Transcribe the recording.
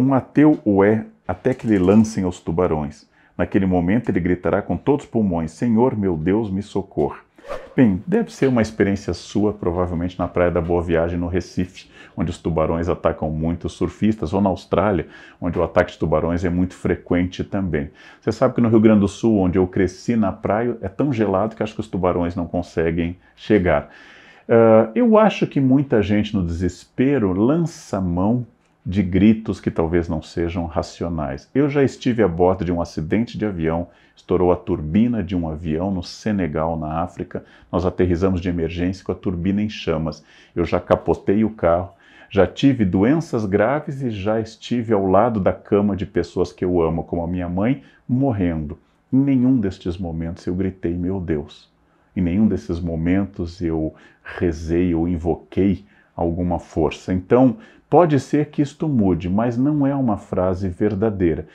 Um ateu o é até que lhe lancem os tubarões. Naquele momento ele gritará com todos os pulmões: Senhor, meu Deus, me socorra. Bem, deve ser uma experiência sua, provavelmente na Praia da Boa Viagem, no Recife, onde os tubarões atacam muito surfistas, ou na Austrália, onde o ataque de tubarões é muito frequente também. Você sabe que no Rio Grande do Sul, onde eu cresci na praia, é tão gelado que acho que os tubarões não conseguem chegar. Uh, eu acho que muita gente, no desespero, lança mão de gritos que talvez não sejam racionais. Eu já estive a bordo de um acidente de avião, estourou a turbina de um avião no Senegal, na África. Nós aterrizamos de emergência com a turbina em chamas. Eu já capotei o carro, já tive doenças graves e já estive ao lado da cama de pessoas que eu amo, como a minha mãe, morrendo. Em nenhum destes momentos eu gritei, meu Deus. Em nenhum desses momentos eu rezei ou invoquei alguma força. Então, pode ser que isto mude, mas não é uma frase verdadeira.